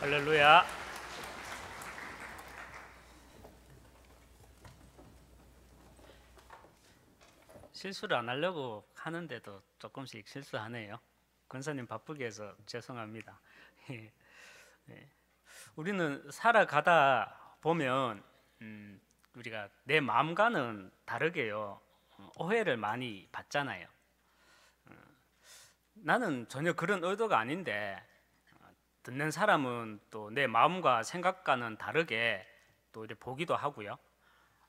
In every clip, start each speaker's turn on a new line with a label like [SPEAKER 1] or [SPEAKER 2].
[SPEAKER 1] 할렐루야. 실수를 안 하려고 하는데도 조금씩 실수하네요. 권사님 바쁘게 해서 죄송합니다. 예. 예. 우리는 살아가다 보면 음, 우리가 내 마음과는 다르게요. 어, 오해를 많이 받잖아요. 어, 나는 전혀 그런 의도가 아닌데 듣는 사람은 또 내 마음과 생각과는 다르게 또 이제 보기도 하고요.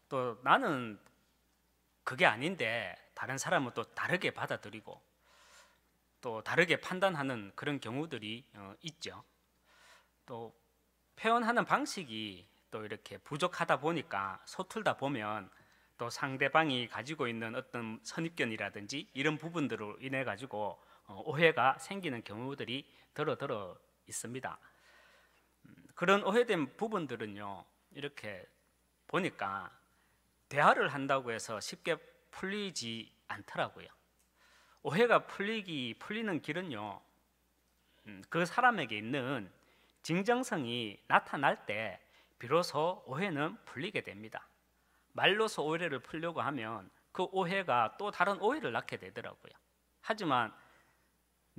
[SPEAKER 1] 또 나는 그게 아닌데 다른 사람은 또 다르게 받아들이고 또 다르게 판단하는 그런 경우들이 어, 있죠. 또 표현하는 방식이 또 이렇게 부족하다 보니까 서툴다 보면 또 상대방이 가지고 있는 어떤 선입견이라든지 이런 부분들로 인해 가지고 어, 오해가 생기는 경우들이 더러 더러 있습니다. 음, 그런 오해된 부분들은요 이렇게 보니까 대화를 한다고 해서 쉽게 풀리지 않더라고요. 오해가 풀리기 풀리는 길은요 음, 그 사람에게 있는 진정성이 나타날 때 비로소 오해는 풀리게 됩니다. 말로서 오해를 풀려고 하면 그 오해가 또 다른 오해를 낳게 되더라고요. 하지만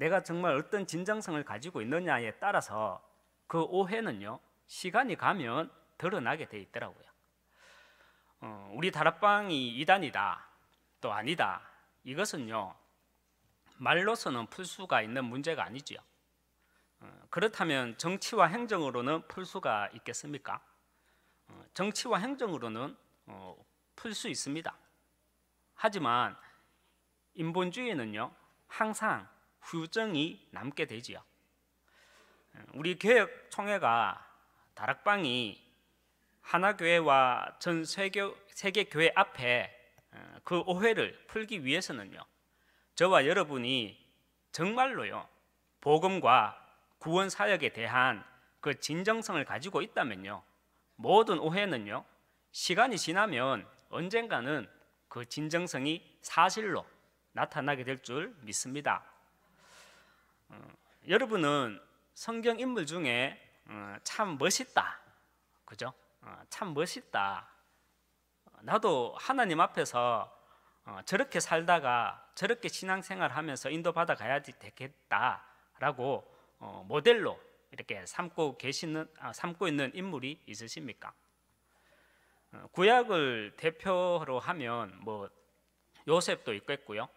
[SPEAKER 1] 내가 정말 어떤 진정성을 가지고 있느냐에 따라서 그 오해는요 시간이 가면 드러나게 돼 있더라고요. 어, 우리 다락방이 이단이다 또 아니다 이것은요 말로서는 풀 수가 있는 문제가 아니지요. 어, 그렇다면 정치와 행정으로는 풀 수가 있겠습니까? 어, 정치와 행정으로는 어, 풀수 있습니다. 하지만 인본주의는요 항상 후유증이 남게 되지요. 우리 개혁 총회가 다락방이 하나 교회와 전 세계 세계 교회 앞에 어, 그 오해를 풀기 위해서는요. 저와 여러분이 정말로요. 복음과 구원 사역에 대한 그 진정성을 가지고 있다면요. 모든 오해는요. 시간이 지나면 언젠가는 그 진정성이 사실로 나타나게 될 줄 믿습니다. 어, 여러분은 성경 인물 중에 어, 참 멋있다, 그죠? 어, 참 멋있다. 나도 하나님 앞에서 저렇게 살다가 저렇게 신앙생활하면서 인도받아 가야 되겠다라고 모델로 이렇게 삼고 계시는 아, 삼고 있는 인물이 있으십니까? 구약을 대표로 하면 뭐 요셉도 있겠고요,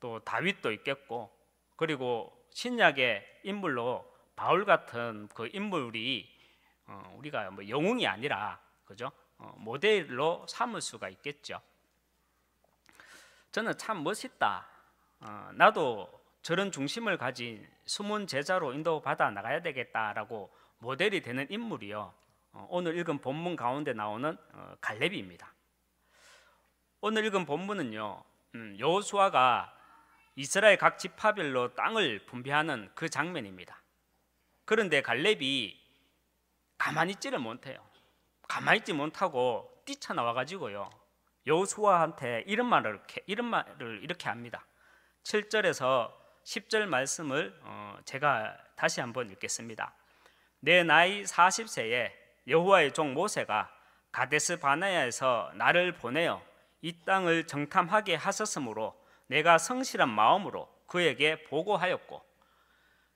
[SPEAKER 1] 또 다윗도 있겠고, 그리고 신약의 인물로 바울 같은 그 인물이 어, 우리가 뭐 영웅이 아니라 그죠 어, 모델로 삼을 수가 있겠죠. 저는 참 멋있다. 어, 나도 저런 중심을 가진 숨은 제자로 인도받아 나가야 되겠다라고 모델이 되는 인물이요. 어, 오늘 읽은 본문 가운데 나오는 어, 갈렙입니다. 오늘 읽은 본문은요. 음, 여호수아가 이스라엘 각 지파별로 땅을 분배하는 그 장면입니다. 그런데 갈렙이 가만히 있지를 못해요. 가만히 있지 못하고 뛰쳐나와 가지고요. 여호수아한테 이런 말을 이렇게, 이런 말을 이렇게 합니다. 7절에서 10절 말씀을 어, 제가 다시 한번 읽겠습니다. 내 나이 40세에 여호와의 종 모세가 가데스 바네아에서 나를 보내어 이 땅을 정탐하게 하셨으므로 내가 성실한 마음으로 그에게 보고하였고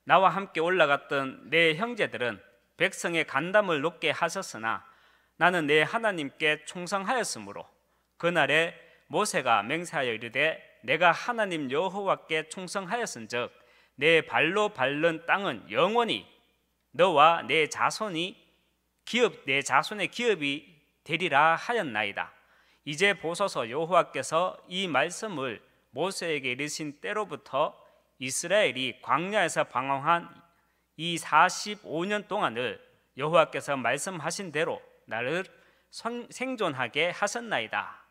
[SPEAKER 1] 나와 함께 올라갔던 내 형제들은 백성의 간담을 높게 하셨으나 나는 내 하나님께 충성하였으므로 그날에 모세가 맹세하여 이르되 내가 하나님 여호와께 충성하였은즉 내 발로 밟는 땅은 영원히 너와 내 자손이 기업 내 자손의 기업이 되리라 하였나이다. 이제 보소서 여호와께서 이 말씀을 모세에게 이르신 때로부터 이스라엘이 광야에서 방황한 이 45년 동안을 여호와께서 말씀하신 대로 나를 생존하게 하셨나이다.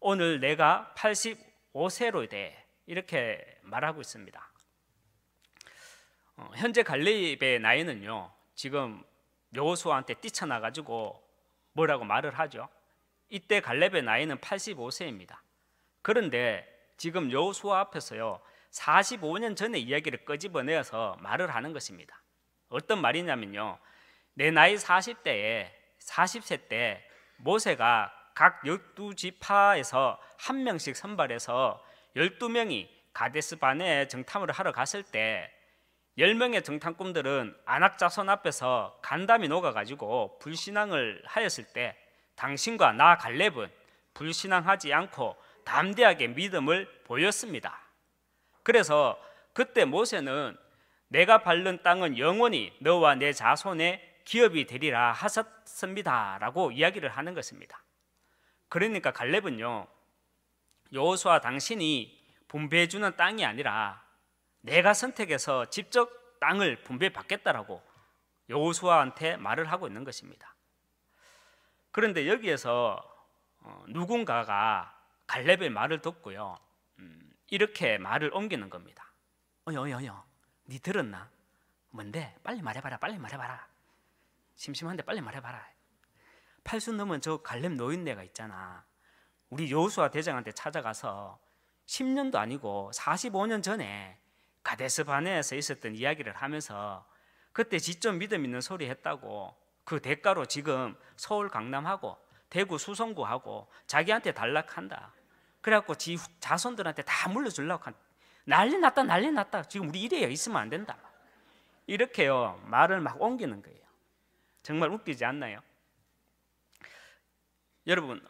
[SPEAKER 1] 오늘 내가 85세로 돼 이렇게 말하고 있습니다. 어, 현재 갈렙의 나이는요. 지금 여호수아한테 뛰쳐나 가지고 뭐라고 말을 하죠. 이때 갈렙의 나이는 85세입니다. 그런데 지금 여호수아 앞에서요. 45년 전의 이야기를 꺼집어내어서 말을 하는 것입니다. 어떤 말이냐면요. 내 나이 40대에 40세 때 모세가 각 12지파에서 한 명씩 선발해서 12명이 가데스 반에 정탐을 하러 갔을 때 10명의 정탐꾼들은 안악자손 앞에서 간담이 녹아가지고 불신앙을 하였을 때 당신과 나 갈렙은 불신앙하지 않고 담대하게 믿음을 보였습니다. 그래서 그때 모세는 내가 밟는 땅은 영원히 너와 내 자손의 기업이 되리라 하셨습니다라고 이야기를 하는 것입니다. 그러니까 갈렙은요. 여수아 당신이 분배해 주는 땅이 아니라 내가 선택해서 직접 땅을 분배받겠다라고 여수아한테 말을 하고 있는 것입니다. 그런데 여기에서 어, 누군가가 갈렙의 말을 듣고요. 음, 이렇게 말을 옮기는 겁니다. 어여 어여 어여, 네 들었나? 뭔데? 빨리 말해봐라, 빨리 말해봐라. 심심한데 빨리 말해봐라. 팔순 넘은 저 갈렙 노인네가 있잖아. 우리 여호수아 대장한테 찾아가서 10년도 아니고 45년 전에 가데스 바네에서 있었던 이야기를 하면서 그때 지점 믿음 있는 소리 했다고 그 대가로 지금 서울 강남하고 대구 수성구하고 자기한테 단락한다. 그래갖고 지 자손들한테 다 물려주려고 한 난리 났다 난리 났다 지금 우리 이래요 있으면 안 된다 이렇게요 말을 막 옮기는 거예요 정말 웃기지 않나요? 여러분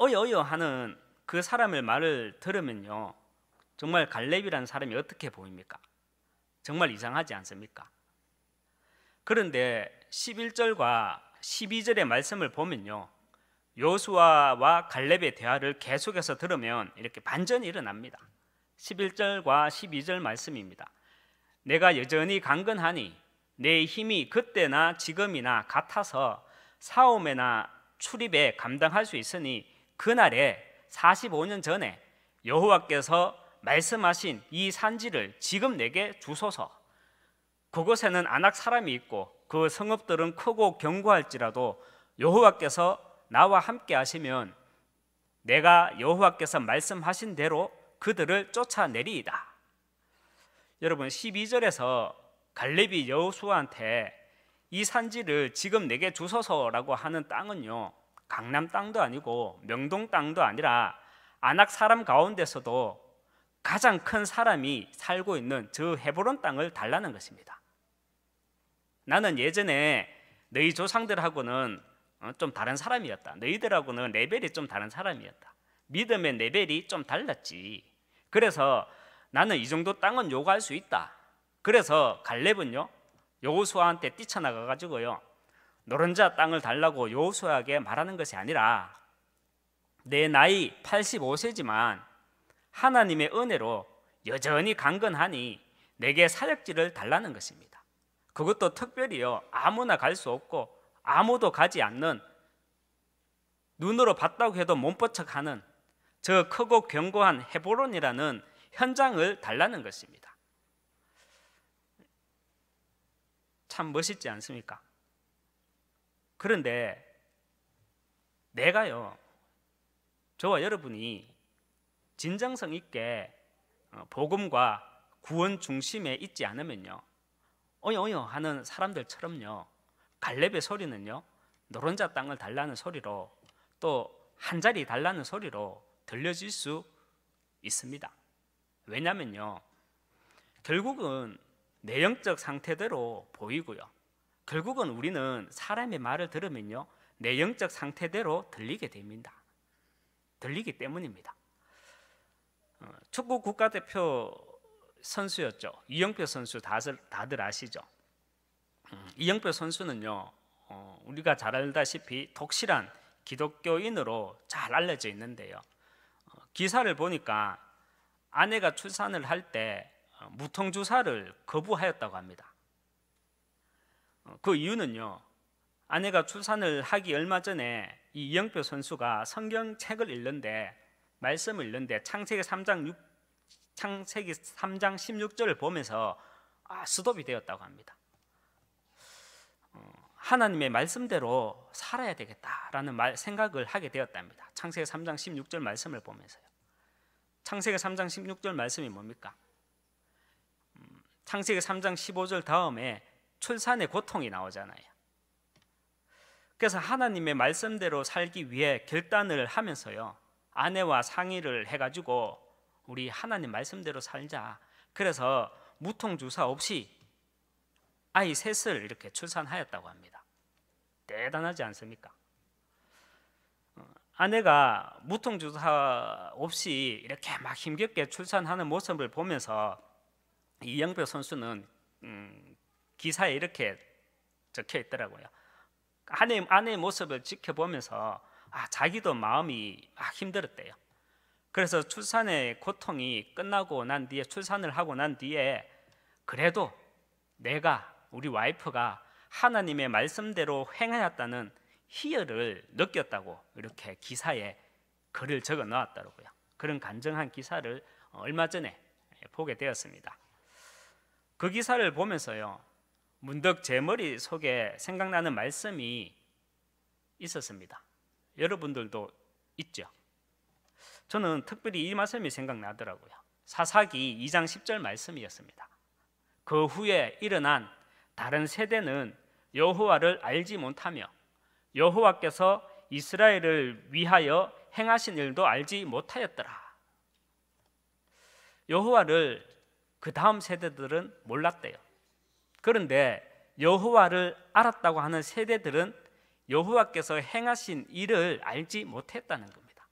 [SPEAKER 1] 어여어여 하는 그 사람의 말을 들으면요 정말 갈렙이라는 사람이 어떻게 보입니까? 정말 이상하지 않습니까? 그런데 11절과 12절의 말씀을 보면요 요수아와 갈렙의 대화를 계속해서 들으면 이렇게 반전이 일어납니다. 11절과 12절 말씀입니다. 내가 여전히 강건하니 내 힘이 그때나 지금이나 같아서 사움에나 출입에 감당할 수 있으니 그날에 45년 전에 여호와께서 말씀하신 이 산지를 지금 내게 주소서. 그곳에는 안악 사람이 있고 그 성읍들은 크고 견고할지라도 여호와께서 나와 함께 하시면 내가 여호와께서 말씀하신 대로 그들을 쫓아내리이다. 여러분 12절에서 갈렙이 여호수아한테 이 산지를 지금 내게 주소서라고 하는 땅은요. 강남 땅도 아니고 명동 땅도 아니라 안악 사람 가운데서도 가장 큰 사람이 살고 있는 저 헤브론 땅을 달라는 것입니다. 나는 예전에 너희 조상들하고는 어, 좀 다른 사람이었다. 너희들하고는 레벨이 좀 다른 사람이었다. 믿음의 레벨이 좀 달랐지. 그래서 나는 이 정도 땅은 요구할 수 있다. 그래서 갈렙은요 여호수아한테 뛰쳐나가 가지고요 노른자 땅을 달라고 여호수아에게 말하는 것이 아니라 내 나이 85세지만 하나님의 은혜로 여전히 강건하니 내게 사역지를 달라는 것입니다. 그것도 특별히요 아무나 갈 수 없고 아무도 가지 않는 눈으로 봤다고 해도 몸 뻗쳐가는 저 크고 견고한 헤보론이라는 현장을 달라는 것입니다. 참 멋있지 않습니까? 그런데 내가요, 저와 여러분이 진정성 있게 어, 복음과 구원 중심에 있지 않으면요, 어여 어여 하는 사람들처럼요, 갈렙의 소리는요 노른자 땅을 달라는 소리로 또 한자리 달라는 소리로 들려질 수 있습니다 왜냐면요 결국은 내영적 상태대로 보이고요 결국은 우리는 사람의 말을 들으면요 내 영적 상태대로 들리게 됩니다. 들리기 때문입니다. 어, 축구 국가대표 선수였죠. 이영표 선수 다들, 다들 아시죠? 이영표 선수는요, 어, 우리가 잘 알다시피 독실한 기독교인으로 잘 알려져 있는데요. 어, 기사를 보니까 아내가 출산을 할때 어, 무통 주사를 거부하였다고 합니다. 어, 그 이유는요, 아내가 출산을 하기 얼마 전에 이 이영표 선수가 성경책을 읽는데 말씀을 읽는데 창세기 3장 6 창세기 3장 16절을 보면서 아, 스톱이 되었다고 합니다. 하나님의 말씀대로 살아야 되겠다라는 말, 생각을 하게 되었답니다. 창세기 3장 16절 말씀을 보면서요. 창세기 3장 16절 말씀이 뭡니까? 음, 창세기 3장 15절 다음에 출산의 고통이 나오잖아요. 그래서 하나님의 말씀대로 살기 위해 결단을 하면서요. 아내와 상의를 해 가지고 우리 하나님 말씀대로 살자. 그래서 무통 주사 없이 아이 셋을 이렇게 출산하였다고 합니다. 대단하지 않습니까? 어, 아내가 무통주사 없이 이렇게 막 힘겹게 출산하는 모습을 보면서 이영표 선수는 음, 기사에 이렇게 적혀 있더라고요. 아내 아내의 모습을 지켜보면서 아, 자기도 마음이 아, 힘들었대요. 그래서 출산의 고통이 끝나고 난 뒤에 출산을 하고 난 뒤에 그래도 내가 우리 와이프가 하나님의 말씀대로 행하였다는 희열을 느꼈다고 이렇게 기사에 글을 적어 놓았다라고요 그런 간증한 기사를 어, 얼마 전에 보게 되었습니다. 그 기사를 보면서요. 문득 제 머릿속에 생각나는 말씀이 있었습니다. 여러분들도 있죠. 저는 특별히 이 말씀이 생각나더라고요. 사사기 2장 10절 말씀이었습니다. 그 후에 일어난 다른 세대는 여호와를 알지 못하며 여호와께서 이스라엘을 위하여 행하신 일도 알지 못하였더라. 여호와를 그 다음 세대들은 몰랐대요. 그런데 여호와를 알았다고 하는 세대들은 여호와께서 행하신 일을 알지 못했다는 겁니다.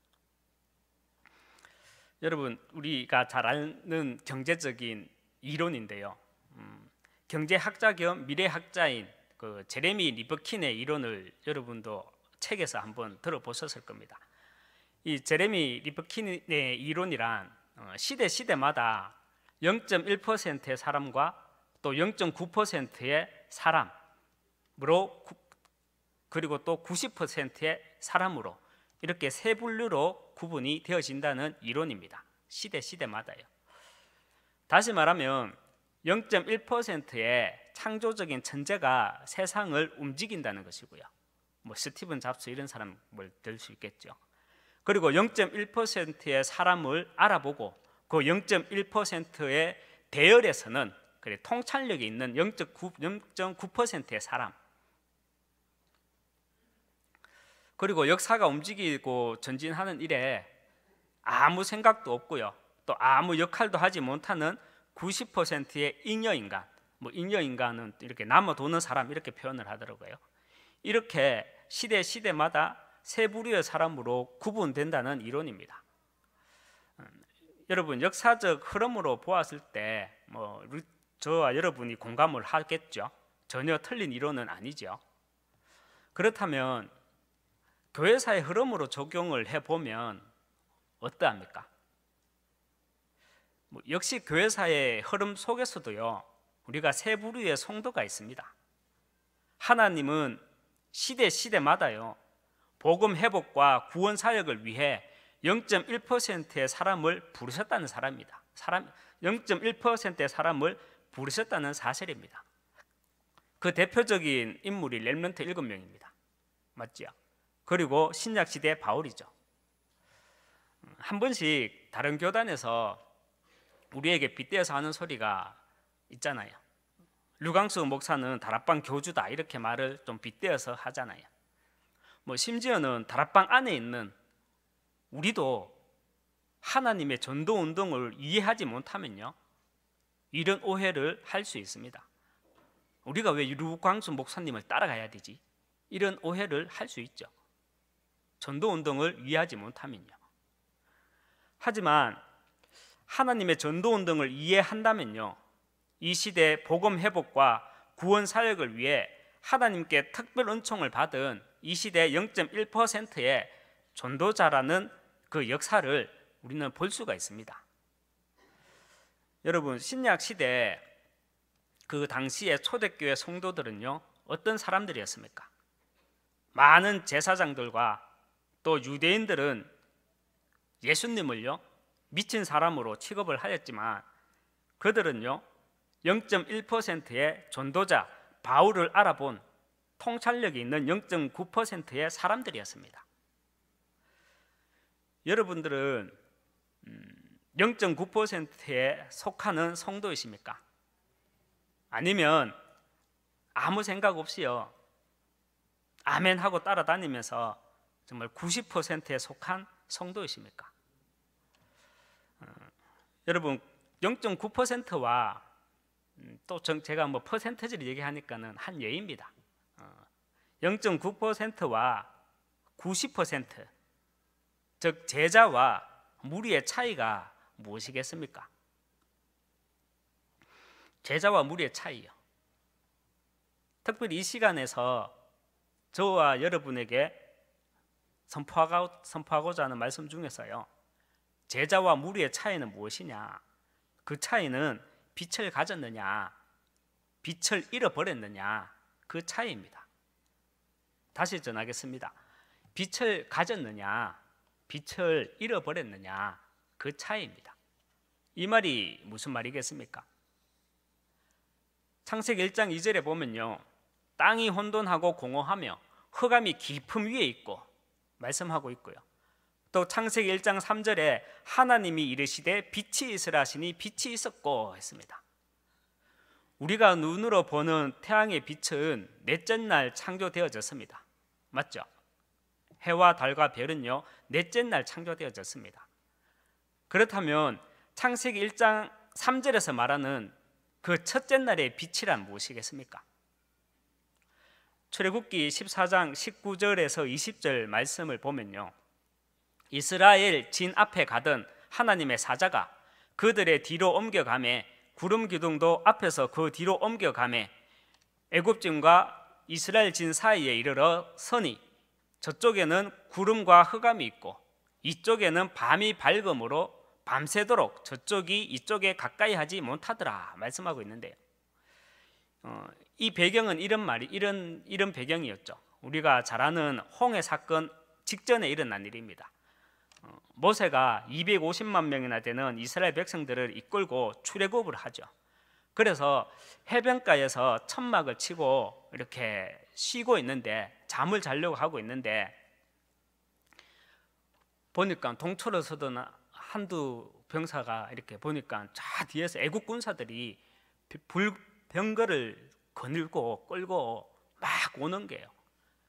[SPEAKER 1] 여러분 우리가 잘 아는 경제적인 이론인데요. 음, 경제학자 겸 미래학자인 그 제레미 리버킨의 이론을 여러분도 책에서 한번 들어보셨을 겁니다. 이 제레미 리버킨의 이론이란 어, 시대 시대마다 0.1%의 사람과 또 0.9%의 사람으로 그리고 또 90%의 사람으로 이렇게 세 분류로 구분이 되어진다는 이론입니다. 시대 시대마다요. 다시 말하면 0.1%의 창조적인 천재가 세상을 움직인다는 것이고요. 뭐 스티븐 잡스 이런 사람을 들 수 있겠죠. 그리고 0.1%의 사람을 알아보고 그 0.1%의 대열에서는 그래 통찰력이 있는 0.9%의 사람 그리고 역사가 움직이고 전진하는 일에 아무 생각도 없고요. 또 아무 역할도 하지 못하는 90%의 잉여인간, 뭐 잉여인간은 이렇게 남아도는 사람 이렇게 표현을 하더라고요. 이렇게 시대 시대마다 세 부류의 사람으로 구분된다는 이론입니다. 음, 여러분 역사적 흐름으로 보았을 때 뭐 저와 여러분이 공감을 하겠죠. 전혀 틀린 이론은 아니죠. 그렇다면 교회사의 흐름으로 적용을 해 보면 어떠합니까? 뭐 역시 교회사의 흐름 속에서도요 우리가 세 부류의 성도가 있습니다. 하나님은 시대 시대마다요 복음 회복과 구원 사역을 위해 0.1%의 사람을 부르셨다는 사람입니다. 사람 0.1%의 사람을 부르셨다는 사실입니다. 그 대표적인 인물이 렘넌트 7명입니다. 맞죠? 그리고 신약 시대 바울이죠. 음, 한 번씩 다른 교단에서 우리에게 빗대어서 하는 소리가 있잖아요. 류광수 목사는 다락방 교주다 이렇게 말을 좀 빗대어서 하잖아요. 뭐 심지어는 다락방 안에 있는 우리도 하나님의 전도 운동을 이해하지 못하면요. 이런 오해를 할 수 있습니다. 우리가 왜 류광수 목사님을 따라가야 되지? 이런 오해를 할 수 있죠. 전도 운동을 이해하지 못하면요. 하지만 하나님의 전도 운동을 이해한다면요. 이 시대 의 복음 회복과 구원 사역을 위해 하나님께 특별 은총을 받은 이 시대 의 0.1%의 전도자라는 그 역사를 우리는 볼 수가 있습니다. 여러분 신약 시대 그 당시의 초대교회 성도들은요 어떤 사람들이었습니까? 많은 제사장들과 또 유대인들은 예수님을요 미친 사람으로 취급을 하였지만 그들은요 0.1%의 전도자 바울을 알아본 통찰력이 있는 0.9%의 사람들이었습니다. 여러분들은 0.9%에 음, 속하는 성도이십니까? 아니면 아무 생각 없이요 아멘 하고 따라다니면서 정말 90%에 속한 성도이십니까? 여러분 0.9%와 음, 또 제가 뭐 퍼센트지를 얘기하니까는 한 예입니다. 0.9%와 어, 90%, 즉 제자와 무리의 차이가 무엇이겠습니까? 제자와 무리의 차이요. 특별히 이 시간에서 저와 여러분에게 선포하고, 선포하고자 하는 말씀 중에서요. 제자와 무리의 차이는 무엇이냐? 그 차이는 빛을 가졌느냐, 빛을 잃어버렸느냐, 그 차이입니다. 다시 전하겠습니다. 빛을 가졌느냐, 빛을 잃어버렸느냐, 그 차이입니다. 이 말이 무슨 말이겠습니까? 창세기 1장 2절에 보면요. 땅이 혼돈하고 공허하며 흑암이 깊음 위에 있고 말씀하고 있고요. 또 창세기 1장 3절에 하나님이 이르시되 빛이 있으라 하시니 빛이 있었고 했습니다. 우리가 눈으로 보는 태양의 빛은 넷째 날 창조되어졌습니다. 맞죠? 해와 달과 별은요. 넷째 날 창조되어졌습니다. 그렇다면 창세기 1장 3절에서 말하는 그 첫째 날의 빛이란 무엇이겠습니까? 출애굽기 14장 19절에서 20절 말씀을 보면요. 이스라엘 진 앞에 가던 하나님의 사자가 그들의 뒤로 옮겨가매 구름 기둥도 앞에서 그 뒤로 옮겨가매 애굽진과 이스라엘 진 사이에 이르러 서니 저쪽에는 구름과 흑암이 있고 이쪽에는 밤이 밝음으로 밤새도록 저쪽이 이쪽에 가까이 하지 못하더라 말씀하고 있는데요. 어, 이 배경은 이런 말이 이런 이런 배경이었죠. 우리가 잘 아는 홍해 사건 직전에 일어난 일입니다. 모세가 250만 명이나 되는 이스라엘 백성들을 이끌고 출애굽을 하죠. 그래서 해변가에서 천막을 치고 이렇게 쉬고 있는데 잠을 자려고 하고 있는데 보니까 동초를 서던 한두 병사가 이렇게 보니까 저 뒤에서 애국 군사들이 불, 병거를 거닐고 끌고 막 오는 게요.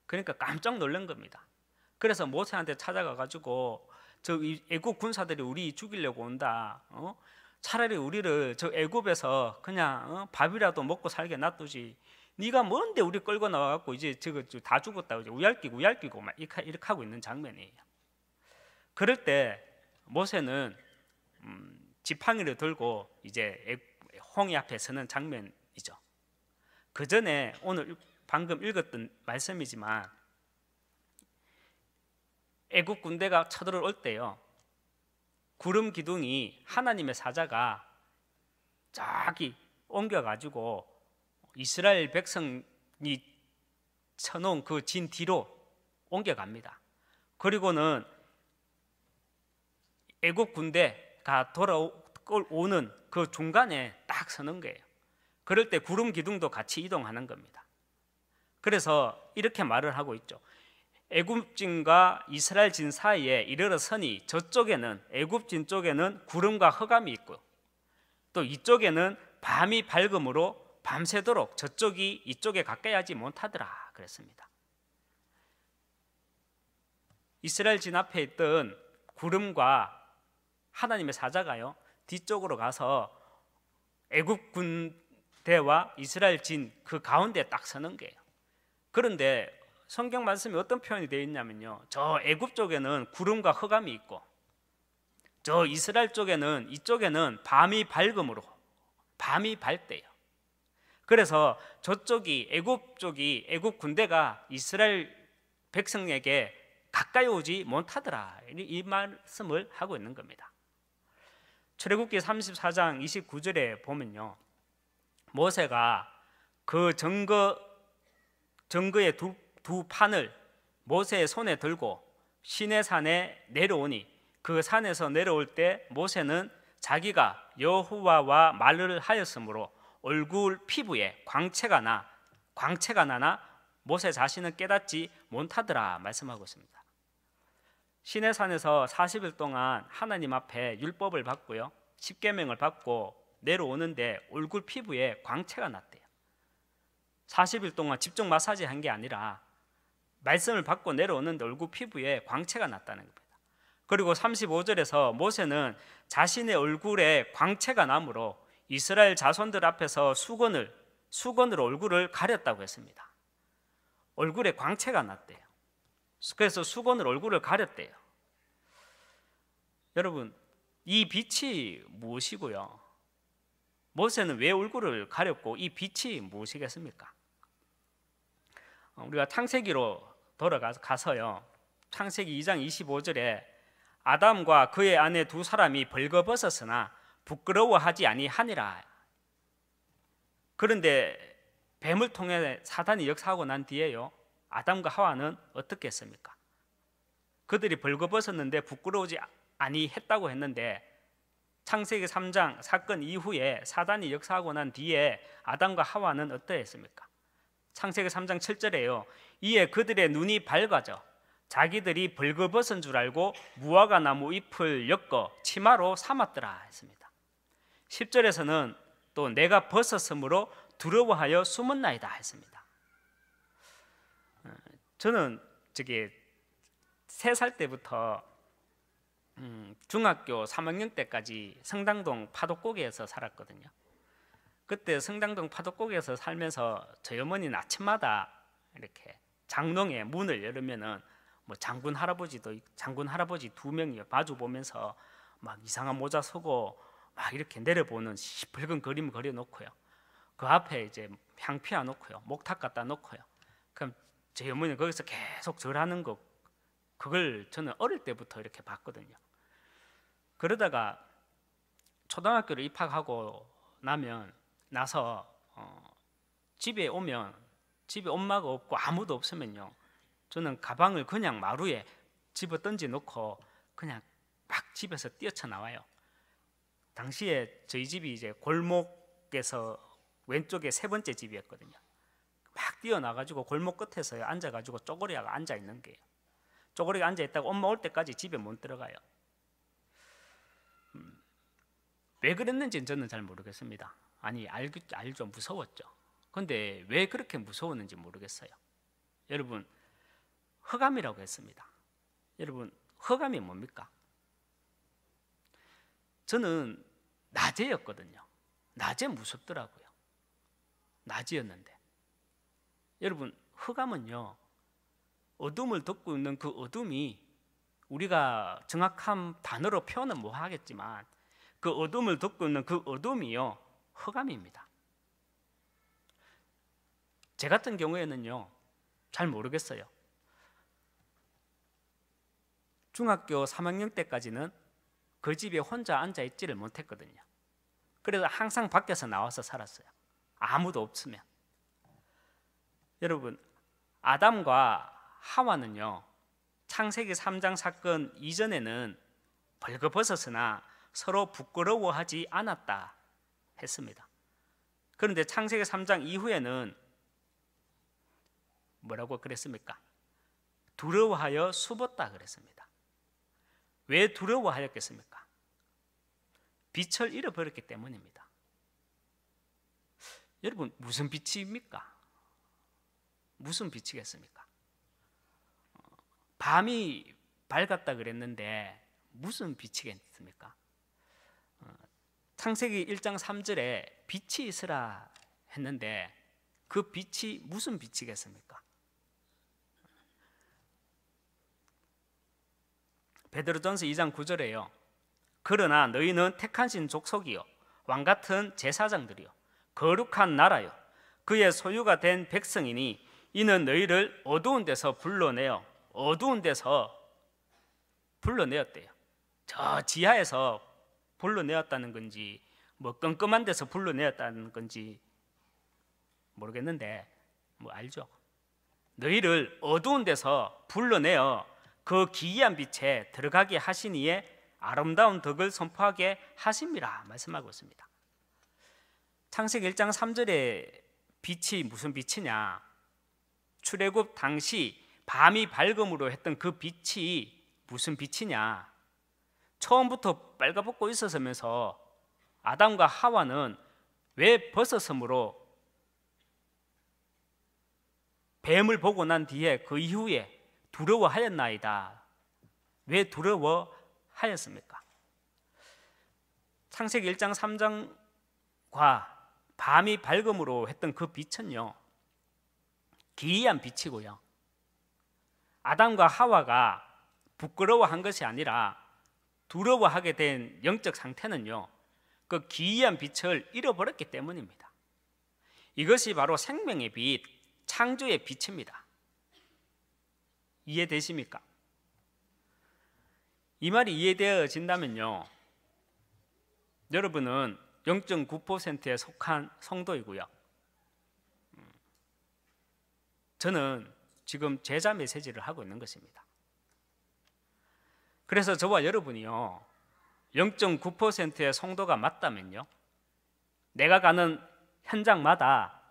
[SPEAKER 1] 그러니까 깜짝 놀란 겁니다. 그래서 모세한테 찾아가 가지고 저애굽 군사들이 우리 죽이려고 온다. 어? 차라리 우리를 저 애굽에서 그냥 어? 밥이라도 먹고 살게 놔두지. 네가 뭔데 우리 끌고 나와갖고 이제 저거 다 죽었다 이제 우얄끼고 우얄끼고 막 이렇게, 이렇게 하고 있는 장면이에요. 그럴 때 모세는 음, 지팡이를 들고 이제 홍이 앞에 서는 장면이죠. 그 전에 오늘 방금 읽었던 말씀이지만 애굽 군대가 쳐들어올 때요. 구름 기둥이 하나님의 사자가 저기 옮겨 가지고 이스라엘 백성이 쳐놓은 그 진 뒤로 옮겨갑니다. 그리고는 애굽 군대가 돌아오는 그 중간에 딱 서는 거예요. 그럴 때 구름 기둥도 같이 이동하는 겁니다. 그래서 이렇게 말을 하고 있죠. 애굽진과 이스라엘 진 사이에 이르러서니 저쪽에는 애굽진 쪽에는 구름과 허감이 있고 또 이쪽에는 밤이 밝음으로 밤새도록 저쪽이 이쪽에 가까이 하지 못하더라 그랬습니다. 이스라엘 진 앞에 있던 구름과 하나님의 사자가요 뒤쪽으로 가서 애굽 군대와 이스라엘 진 그 가운데 딱 서는 거예요. 그런데 성경 말씀이 어떤 표현이 되어 있냐면요. 저 애굽 쪽에는 구름과 흑암이 있고 저 이스라엘 쪽에는 이쪽에는 밤이 밝음으로 밤이 밝대요. 그래서 저쪽이 애굽 쪽이 애굽 군대가 이스라엘 백성에게 가까이 오지 못하더라. 이 말씀을 하고 있는 겁니다. 출애굽기 34장 29절에 보면요. 모세가 그 정거 정거의 두두 판을 모세의 손에 들고 시내 산에 내려오니 그 산에서 내려올 때 모세는 자기가 여호와와 말을 하였으므로 얼굴 피부에 광채가 나 광채가 나나 모세 자신은 깨닫지 못하더라 말씀하고 있습니다. 시내 산에서 40일 동안 하나님 앞에 율법을 받고요. 십계명을 받고 내려오는데 얼굴 피부에 광채가 났대요. 40일 동안 집중 마사지 한 게 아니라 말씀을 받고 내려오는데 얼굴 피부에 광채가 났다는 겁니다. 그리고 35절에서 모세는 자신의 얼굴에 광채가 나므로 이스라엘 자손들 앞에서 수건을 수건으로 얼굴을 가렸다고 했습니다. 얼굴에 광채가 났대요. 그래서 수건으로 얼굴을 가렸대요. 여러분, 이 빛이 무엇이고요? 모세는 왜 얼굴을 가렸고 이 빛이 무엇이겠습니까? 우리가 창세기로 돌아가서 가서요. 창세기 2장 25절에 아담과 그의 아내 두 사람이 벌거벗었으나 부끄러워하지 아니하니라. 그런데 뱀을 통해 사단이 역사하고 난 뒤에요. 아담과 하와는 어떻게 했습니까? 그들이 벌거벗었는데 부끄러우지 아니했다고 했는데 창세기 3장 사건 이후에 사단이 역사하고 난 뒤에 아담과 하와는 어떠했습니까? 창세기 3장 7절에요. 이에 그들의 눈이 밝아져 자기들이 벌거벗은 줄 알고 무화과 나무 잎을 엮어 치마로 삼았더라 했습니다. 10절에서는 또 내가 벗었으므로 두려워하여 숨었나이다 했습니다. 어, 저는 저기 3살 때부터 음, 중학교 3학년 때까지 성당동 파도고개에서 살았거든요. 그때 성당동 파도고개에서 살면서 저희 어머니는 아침마다 이렇게 장롱의 문을 열으면은 뭐 장군 할아버지도 장군 할아버지 두 명이 마주 보면서 막 이상한 모자 쓰고 막 이렇게 내려보는 시뻘건 그림 을 그려 놓고요. 그 앞에 이제 향피아 놓고요. 목탁 갖다 놓고요. 그럼 제 어머니는 거기서 계속 절하는 거 그걸 저는 어릴 때부터 이렇게 봤거든요. 그러다가 초등학교를 입학하고 나면 나서 어, 집에 오면 집에 엄마가 없고 아무도 없으면요. 저는 가방을 그냥 마루에 집어 던지 놓고 그냥 막 집에서 뛰어쳐 나와요. 당시에 저희 집이 이제 골목에서 왼쪽에 세 번째 집이었거든요. 막 뛰어나 가지고 골목 끝에서 앉아 가지고 쪼그리가 앉아 있는 게 쪼그리가 앉아 있다가 엄마 올 때까지 집에 못 들어가요. 음, 왜 그랬는지는 저는 잘 모르겠습니다. 아니 알, 알죠 무서웠죠. 근데 왜 그렇게 무서웠는지 모르겠어요. 여러분, 허감이라고 했습니다. 여러분, 허감이 뭡니까? 저는 낮에였거든요. 낮에 무섭더라고요. 낮이었는데. 여러분, 허감은요, 어둠을 덮고 있는 그 어둠이 우리가 정확한 단어로 표현은 못 뭐 하겠지만 그 어둠을 덮고 있는 그 어둠이요, 허감입니다. 제 같은 경우에는요, 잘 모르겠어요. 중학교 3학년 때까지는 그 집에 혼자 앉아 있지를 못했거든요. 그래서 항상 밖에서 나와서 살았어요. 아무도 없으면. 여러분, 아담과 하와는요. 창세기 3장 사건 이전에는 벌거벗었으나 서로 부끄러워하지 않았다 했습니다. 그런데 창세기 3장 이후에는 뭐라고 그랬습니까? 두려워하여 숨었다 그랬습니다. 왜 두려워하였겠습니까? 빛을 잃어버렸기 때문입니다. 여러분 무슨 빛입니까? 무슨 빛이겠습니까? 밤이 밝았다 그랬는데 무슨 빛이겠습니까? 어, 창세기 1장 3절에 빛이 있으라 했는데 그 빛이 무슨 빛이겠습니까? 베드로전서 2장 9절에요. 그러나 너희는 택한 신 족속이요 왕 같은 제사장들이요 거룩한 나라요 그의 소유가 된 백성이니 이는 너희를 어두운 데서 불러내어 어두운 데서 불러내었대요. 저 지하에서 불러내었다는 건지 뭐 끔끔한 데서 불러내었다는 건지 모르겠는데 뭐 알죠. 너희를 어두운 데서 불러내어 그 기이한 빛에 들어가게 하신 이에 아름다운 덕을 선포하게 하심이라 말씀하고 있습니다. 창세기 1장 3절에 빛이 무슨 빛이냐? 출애굽 당시 밤이 밝음으로 했던 그 빛이 무슨 빛이냐? 처음부터 빨가벗고 있었으면서 아담과 하와는 왜 벗었으므로 뱀을 보고 난 뒤에 그 이후에 두려워하였나이다. 왜 두려워하였습니까? 창세기 1장 3장과 밤이 밝음으로 했던 그 빛은요. 기이한 빛이고요. 아담과 하와가 부끄러워한 것이 아니라 두려워하게 된 영적 상태는요. 그 기이한 빛을 잃어버렸기 때문입니다. 이것이 바로 생명의 빛, 창조의 빛입니다. 이해되십니까? 이 말이 이해되어진다면요. 여러분은 0.9%에 속한 성도이고요. 저는 지금 제자 메시지를 하고 있는 것입니다. 그래서 저와 여러분이요. 0.9%의 성도가 맞다면요. 내가 가는 현장마다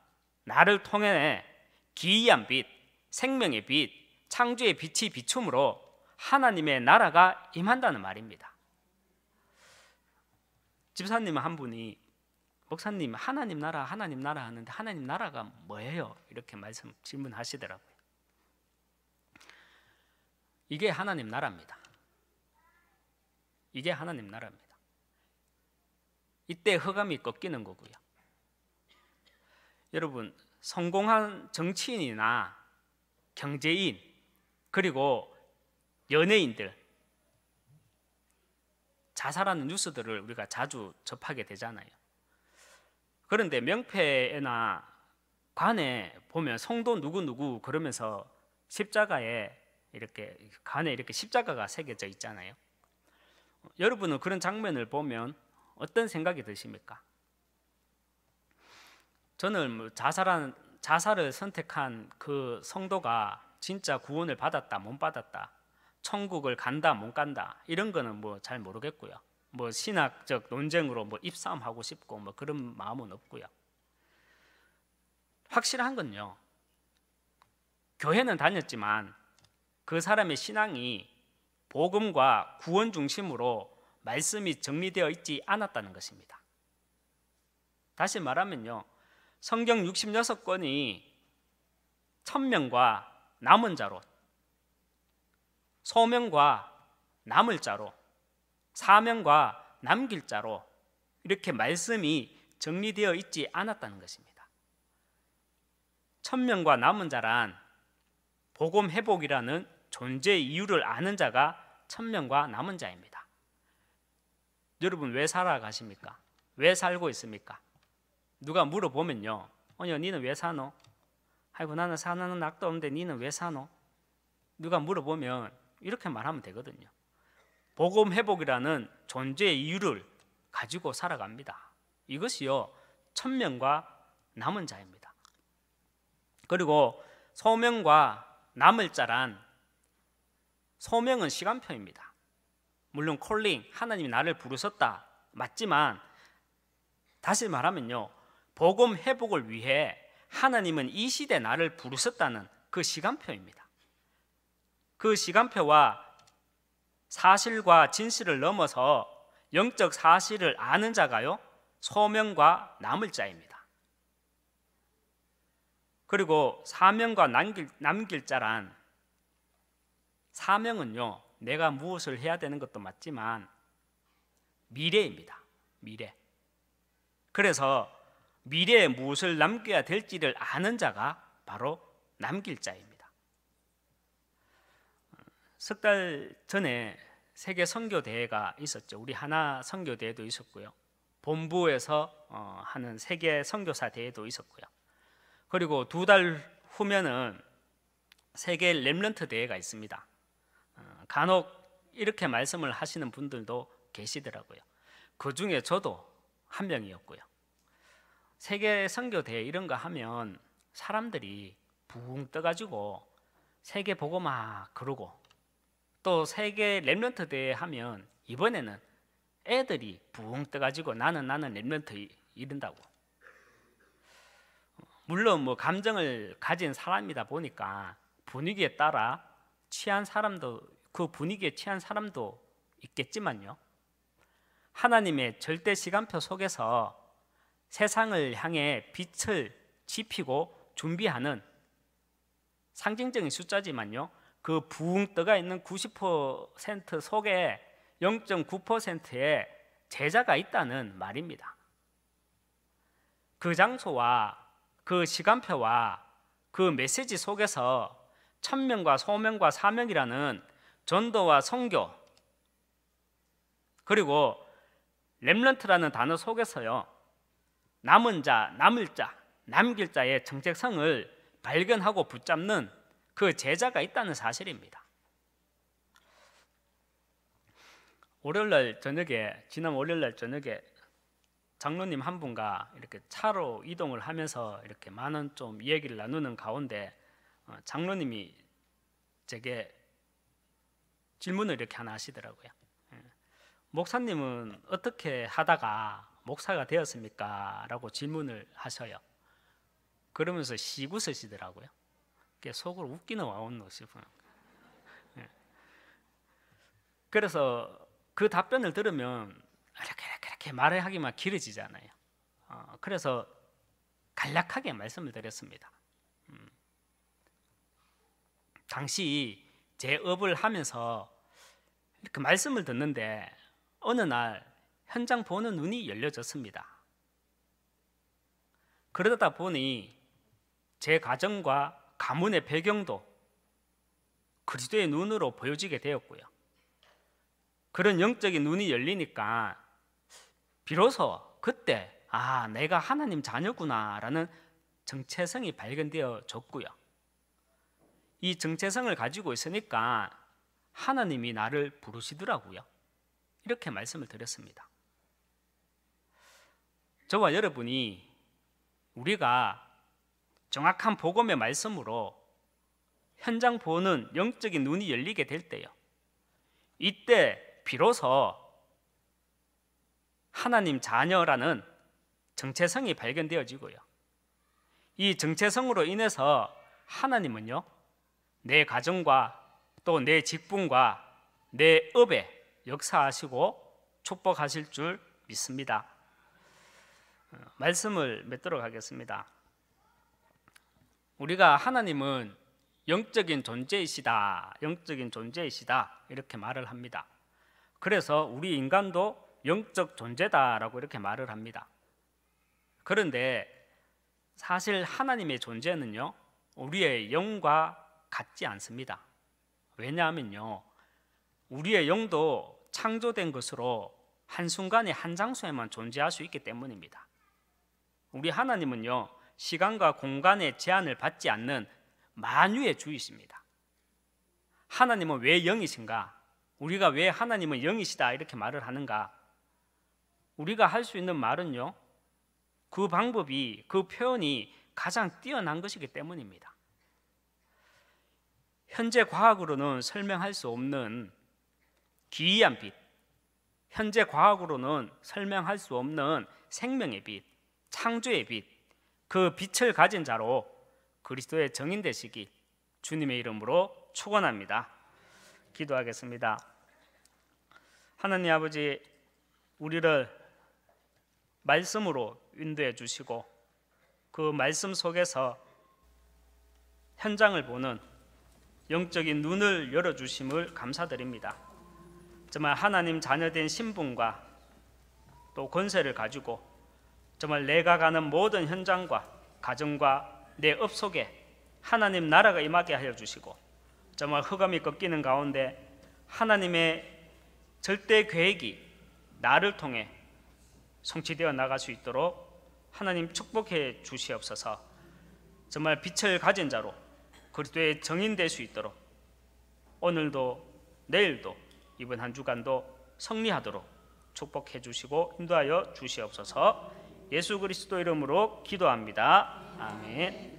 [SPEAKER 1] 나를 통해 기이한 빛, 생명의 빛, 창조의 빛이 비춤으로 하나님의 나라가 임한다는 말입니다. 집사님 한 분이 목사님 하나님 나라 하나님 나라 하는데 하나님 나라가 뭐예요? 이렇게 말씀 질문하시더라고요. 이게 하나님 나라입니다. 이게 하나님 나라입니다. 이때 허감이 꺾이는 거고요. 여러분 성공한 정치인이나 경제인 그리고 연예인들 자살하는 뉴스들을 우리가 자주 접하게 되잖아요. 그런데 명패나 관에 보면 성도 누구누구 그러면서 십자가에 이렇게 간에 이렇게 십자가가 새겨져 있잖아요. 여러분은 그런 장면을 보면 어떤 생각이 드십니까? 저는 뭐 자살한 자살을 선택한 그 성도가 진짜 구원을 받았다 못 받았다 천국을 간다 못 간다 이런 거는 뭐 잘 모르겠고요. 뭐 신학적 논쟁으로 뭐 입삼하고 싶고 뭐 그런 마음은 없고요. 확실한 건요. 교회는 다녔지만 그 사람의 신앙이 복음과 구원 중심으로 말씀이 정리되어 있지 않았다는 것입니다. 다시 말하면요. 성경 66권이 1명과 남은 자로 소명과 남을 자로 사명과 남길 자로 이렇게 말씀이 정리되어 있지 않았다는 것입니다. 천명과 남은 자란 복음 회복이라는 존재 이유를 아는 자가 천명과 남은 자입니다. 여러분 왜 살아가십니까? 왜 살고 있습니까? 누가 물어보면요. 아니, 는왜 사노? 아이고 나는 사는 낙도 없는데 니는 왜 사노? 누가 물어보면 이렇게 말하면 되거든요. 복음 회복이라는 존재의 이유를 가지고 살아갑니다. 이것이요 천명과 남은 자입니다. 그리고 소명과 남을 자란 소명은 시간표입니다. 물론 콜링 하나님이 나를 부르셨다 맞지만 다시 말하면요 복음 회복을 위해 하나님은 이 시대 나를 부르셨다는 그 시간표입니다. 그 시간표와 사실과 진실을 넘어서 영적 사실을 아는 자가요, 소명과 남을 자입니다. 그리고 사명과 남길, 남길 자란 사명은요, 내가 무엇을 해야 되는 것도 맞지만 미래입니다. 미래. 그래서 미래에 무엇을 남겨야 될지를 아는 자가 바로 남길 자입니다. 석 달 전에 세계 선교 대회가 있었죠. 우리 하나 선교 대회도 있었고요. 본부에서 어, 하는 세계 선교사 대회도 있었고요. 그리고 두 달 후면은 세계 렘런트 대회가 있습니다. 어, 간혹 이렇게 말씀을 하시는 분들도 계시더라고요. 그 중에 저도 한 명이었고요. 세계 선교대 이런 거 하면 사람들이 붕 떠가지고 세계 보고 막 그러고 또 세계 랩런트 대회 하면 이번에는 애들이 붕 떠가지고 나는 나는 랩런트 이른다고 물론 뭐 감정을 가진 사람이다 보니까 분위기에 따라 취한 사람도 그 분위기에 취한 사람도 있겠지만요 하나님의 절대 시간표 속에서 세상을 향해 빛을 지피고 준비하는 상징적인 숫자지만요. 그 부흥떠가 있는 90% 속에 0.9%의 제자가 있다는 말입니다. 그 장소와 그 시간표와 그 메시지 속에서 천명과 소명과 사명이라는 전도와 성교 그리고 렘런트라는 단어 속에서요 남은 자, 남을 자, 남길 자의 정체성을 발견하고 붙잡는 그 제자가 있다는 사실입니다. 월요일 날 저녁에 지난 월요일 날 저녁에 장로님 한 분과 이렇게 차로 이동을 하면서 이렇게 많은 좀 이야기를 나누는 가운데 어, 장로님이 제게 질문을 이렇게 하나 하시더라고요. 예. 목사님은 어떻게 하다가 목사가 되었습니까? 라고 질문을 하셔요. 그러면서 시구 쓰시더라고요. 속으로 웃기는 와온 것이 보요 그래서 그 답변을 들으면 이렇게 이렇게 이렇게 말 하기만 길어지잖아요. 어, 그래서 간략하게 말씀을 드렸습니다. 음. 당시 제 업을 하면서 이렇게 말씀을 듣는데 어느 날 현장 보는 눈이 열려졌습니다. 그러다 보니 제 가정과 가문의 배경도 그리스도의 눈으로 보여지게 되었고요. 그런 영적인 눈이 열리니까 비로소 그때 아 내가 하나님 자녀구나라는 정체성이 발견되어졌고요. 이 정체성을 가지고 있으니까 하나님이 나를 부르시더라고요. 이렇게 말씀을 드렸습니다. 저와 여러분이 우리가 정확한 복음의 말씀으로 현장 보는 영적인 눈이 열리게 될 때요. 이때 비로소 하나님 자녀라는 정체성이 발견되어지고요. 이 정체성으로 인해서 하나님은요, 내 가정과 또 내 직분과 내 업에 역사하시고 축복하실 줄 믿습니다. 말씀을 맺도록 하겠습니다. 우리가 하나님은 영적인 존재이시다. 영적인 존재이시다. 이렇게 말을 합니다. 그래서 우리 인간도 영적 존재다라고 이렇게 말을 합니다. 그런데 사실 하나님의 존재는요. 우리의 영과 같지 않습니다. 왜냐하면요. 우리의 영도 창조된 것으로 한순간에 한 장소에만 존재할 수 있기 때문입니다. 우리 하나님은요 시간과 공간의 제한을 받지 않는 만유의 주이십니다. 하나님은 왜 영이신가? 우리가 왜 하나님은 영이시다 이렇게 말을 하는가? 우리가 할 수 있는 말은요 그 방법이 그 표현이 가장 뛰어난 것이기 때문입니다. 현재 과학으로는 설명할 수 없는 기이한 빛, 현재 과학으로는 설명할 수 없는 생명의 빛, 창조의 빛, 그 빛을 가진 자로 그리스도의 정인 되시기 주님의 이름으로 축원합니다. 기도하겠습니다. 하나님 아버지 우리를 말씀으로 인도해 주시고 그 말씀 속에서 현장을 보는 영적인 눈을 열어 주심을 감사드립니다. 정말 하나님 자녀된 신분과 또 권세를 가지고 정말 내가 가는 모든 현장과 가정과 내 업 속에 하나님 나라가 임하게 하여 주시고 정말 흑암이 꺾이는 가운데 하나님의 절대 계획이 나를 통해 성취되어 나갈 수 있도록 하나님 축복해 주시옵소서. 정말 빛을 가진 자로 그리스도의 정인될 수 있도록 오늘도 내일도 이번 한 주간도 성리하도록 축복해 주시고 인도하여 주시옵소서. 예수 그리스도 이름으로 기도합니다. 아멘.